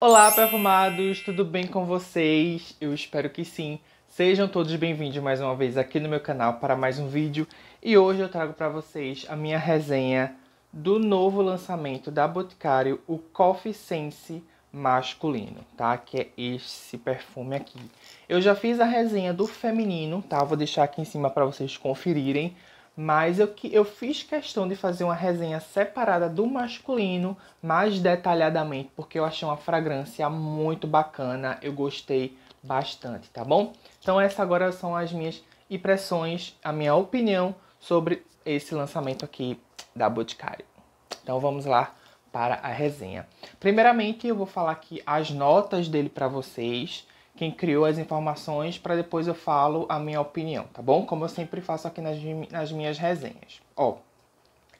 Olá, perfumados, tudo bem com vocês? Eu espero que sim. Sejam todos bem-vindos mais uma vez aqui no meu canal para mais um vídeo e hoje eu trago para vocês a minha resenha do novo lançamento da Boticário, o Coffee Sense masculino, tá? Que é esse perfume aqui. Eu já fiz a resenha do feminino, tá? Vou deixar aqui em cima para vocês conferirem, mas eu, eu fiz questão de fazer uma resenha separada do masculino, mais detalhadamente, porque eu achei uma fragrância muito bacana, eu gostei bastante, tá bom? Então essas agora são as minhas impressões, a minha opinião sobre esse lançamento aqui da Boticário. Então vamos lá para a resenha. Primeiramente eu vou falar aqui as notas dele para vocês, quem criou as informações para depois eu falo a minha opinião, tá bom? Como eu sempre faço aqui nas, nas minhas resenhas. Ó,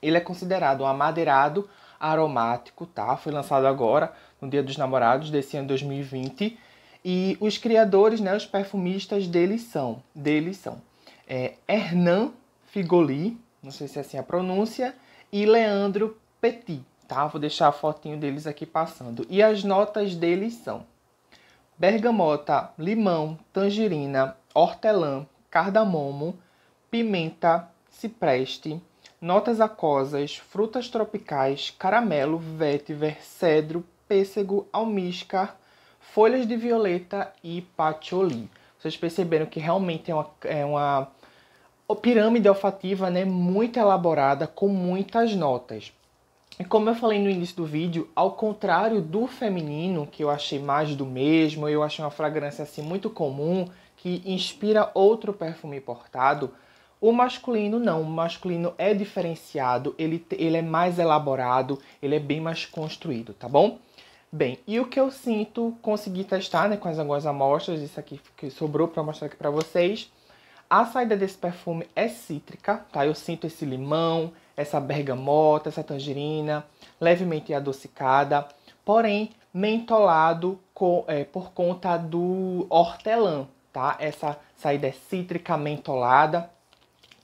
ele é considerado um amadeirado aromático, tá? Foi lançado agora, no Dia dos Namorados desse ano 2020. E os criadores, né, os perfumistas deles são, deles são é, Hernan Figoli, não sei se é assim a pronúncia, e Leandro Petit, tá? Vou deixar a fotinho deles aqui passando. E as notas deles são bergamota, limão, tangerina, hortelã, cardamomo, pimenta, cipreste, notas aquosas, frutas tropicais, caramelo, vetiver, cedro, pêssego, almíscar, folhas de violeta e patchouli. Vocês perceberam que realmente é uma, é uma pirâmide olfativa né, muito elaborada, com muitas notas como eu falei no início do vídeo, ao contrário do feminino, que eu achei mais do mesmo, eu achei uma fragrância assim muito comum, que inspira outro perfume importado, o masculino não, o masculino é diferenciado, ele, ele é mais elaborado, ele é bem mais construído, tá bom? Bem, e o que eu sinto, consegui testar né, com as algumas amostras, isso aqui que sobrou para mostrar aqui para vocês, a saída desse perfume é cítrica, tá? Eu sinto esse limão, essa bergamota, essa tangerina, levemente adocicada, porém mentolado com, é, por conta do hortelã, tá? Essa saída é cítrica mentolada.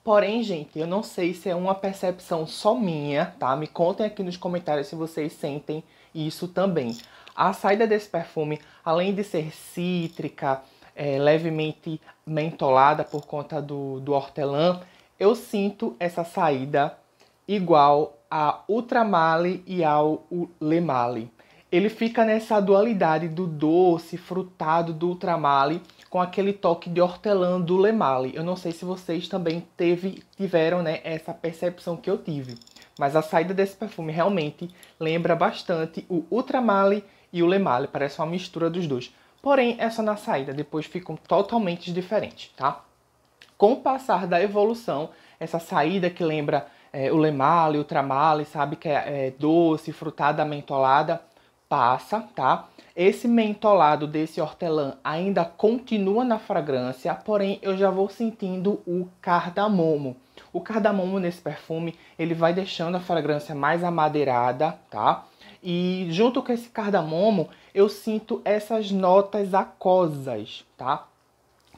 Porém, gente, eu não sei se é uma percepção só minha, tá? Me contem aqui nos comentários se vocês sentem isso também. A saída desse perfume, além de ser cítrica, é, levemente mentolada por conta do, do hortelã, eu sinto essa saída igual a Ultramale e ao Lemale. Ele fica nessa dualidade do doce, frutado do Ultramale com aquele toque de hortelã do Lemale. Eu não sei se vocês também teve, tiveram né, essa percepção que eu tive. Mas a saída desse perfume realmente lembra bastante o Ultramale e o Lemale. Parece uma mistura dos dois. Porém, é só na saída, depois ficam totalmente diferentes, tá? Com o passar da evolução, essa saída que lembra é, o lemale, o tramale, sabe? Que é, é doce, frutada, mentolada. Passa, tá? Esse mentolado desse hortelã ainda continua na fragrância, porém eu já vou sentindo o cardamomo. O cardamomo nesse perfume, ele vai deixando a fragrância mais amadeirada, tá? E junto com esse cardamomo, eu sinto essas notas aquosas, tá?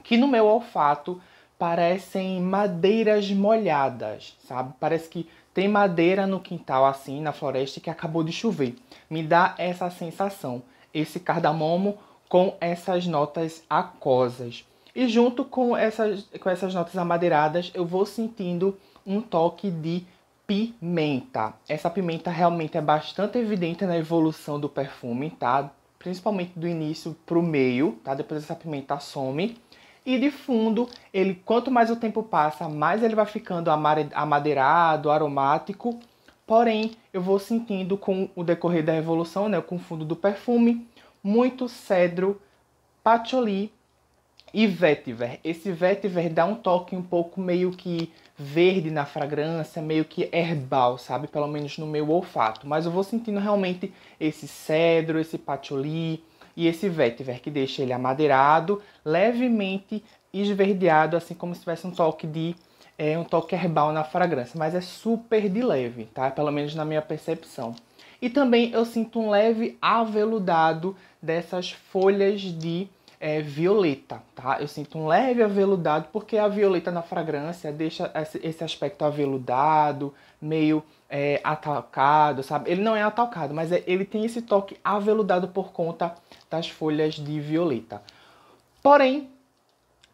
Que no meu olfato parecem madeiras molhadas, sabe? Parece que tem madeira no quintal assim, na floresta que acabou de chover. Me dá essa sensação, esse cardamomo com essas notas aquosas. E junto com essas, com essas notas amadeiradas, eu vou sentindo um toque de pimenta. Essa pimenta realmente é bastante evidente na evolução do perfume, tá? Principalmente do início pro meio, tá? Depois essa pimenta some. E de fundo, ele quanto mais o tempo passa, mais ele vai ficando amadeirado, aromático. Porém, eu vou sentindo com o decorrer da evolução, né, com o fundo do perfume, muito cedro, patchouli e vetiver. Esse vetiver dá um toque um pouco meio que verde na fragrância, meio que herbal, sabe? Pelo menos no meu olfato. Mas eu vou sentindo realmente esse cedro, esse patchouli, e esse vetiver que deixa ele amadeirado, levemente esverdeado, assim como se tivesse um toque de é, um toque herbal na fragrância, mas é super de leve, tá? Pelo menos na minha percepção. E também eu sinto um leve aveludado dessas folhas de é, violeta, tá? Eu sinto um leve aveludado, porque a violeta na fragrância deixa esse aspecto aveludado, meio é, atalcado, sabe? Ele não é atalcado, mas é, ele tem esse toque aveludado por conta das folhas de violeta. Porém,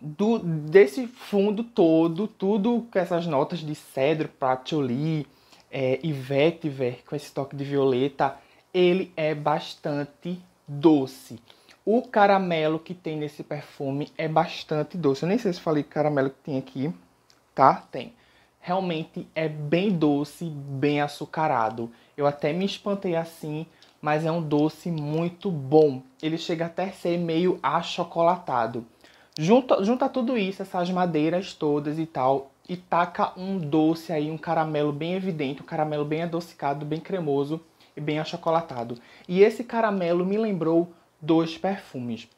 do, desse fundo todo, tudo com essas notas de cedro, patchouli, é, e vetiver, com esse toque de violeta, ele é bastante doce. O caramelo que tem nesse perfume é bastante doce. Eu nem sei se falei caramelo que tem aqui, tá? Tem. Realmente é bem doce, bem açucarado. Eu até me espantei assim, mas é um doce muito bom. Ele chega até a ser meio achocolatado. Junta, junta tudo isso, essas madeiras todas e tal, e taca um doce aí, um caramelo bem evidente, um caramelo bem adocicado, bem cremoso e bem achocolatado. E esse caramelo me lembrou dos perfumes.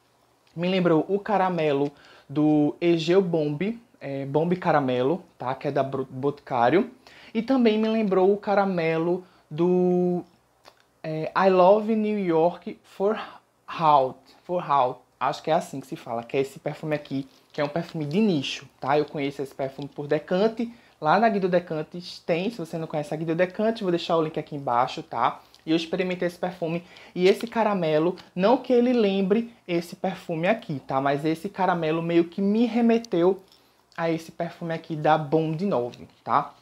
Me lembrou o caramelo do Egeu Bombe, é, Bombe Caramelo, tá? Que é da Boticário. E também me lembrou o caramelo do é, I Love New York for Hout, for Hout. Acho que é assim que se fala, que é esse perfume aqui, que é um perfume de nicho, tá? Eu conheço esse perfume por Decante, lá na Guia do tem, se você não conhece a Guia do vou deixar o link aqui embaixo, tá? E eu experimentei esse perfume e esse caramelo, não que ele lembre esse perfume aqui, tá? Mas esse caramelo meio que me remeteu a esse perfume aqui da Bond 9, tá?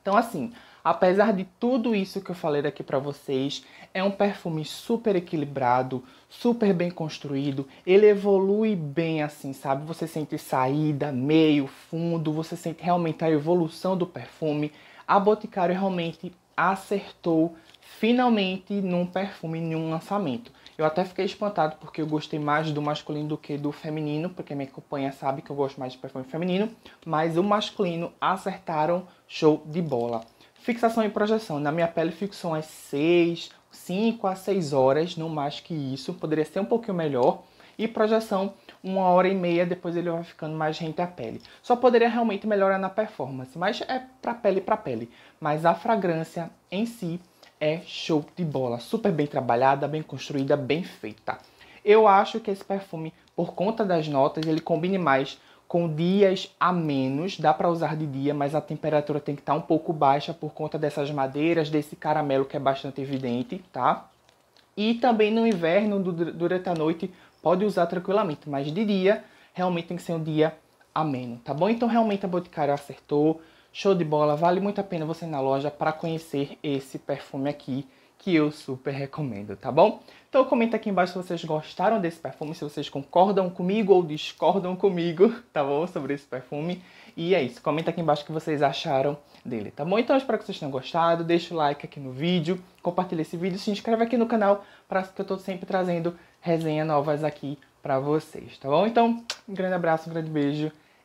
Então assim, apesar de tudo isso que eu falei aqui para vocês, é um perfume super equilibrado, super bem construído, ele evolui bem assim, sabe? Você sente saída, meio, fundo, você sente realmente a evolução do perfume. A Boticário realmente acertou finalmente num perfume, em lançamento. Eu até fiquei espantado porque eu gostei mais do masculino do que do feminino, porque minha companhia sabe que eu gosto mais de perfume feminino, mas o masculino acertaram show de bola. Fixação e projeção. Na minha pele fixam umas 6, 5 a 6 horas, não mais que isso. Poderia ser um pouquinho melhor. E projeção, uma hora e meia, depois ele vai ficando mais rente à pele. Só poderia realmente melhorar na performance, mas é para pele para pele. Mas a fragrância em si é show de bola, super bem trabalhada, bem construída, bem feita. Eu acho que esse perfume, por conta das notas, ele combine mais com dias a menos, dá para usar de dia, mas a temperatura tem que estar tá um pouco baixa por conta dessas madeiras, desse caramelo que é bastante evidente, tá? E também no inverno, durante a noite, pode usar tranquilamente, mas de dia realmente tem que ser um dia ameno, tá bom? Então realmente a Boticário acertou, show de bola, vale muito a pena você ir na loja para conhecer esse perfume aqui que eu super recomendo, tá bom? Então comenta aqui embaixo se vocês gostaram desse perfume, se vocês concordam comigo ou discordam comigo, tá bom? Sobre esse perfume. E é isso, comenta aqui embaixo o que vocês acharam dele, tá bom? Então eu espero que vocês tenham gostado, deixa o like aqui no vídeo, compartilha esse vídeo, se inscreve aqui no canal para que eu tô sempre trazendo resenha novas aqui para vocês, tá bom? Então, um grande abraço, um grande beijo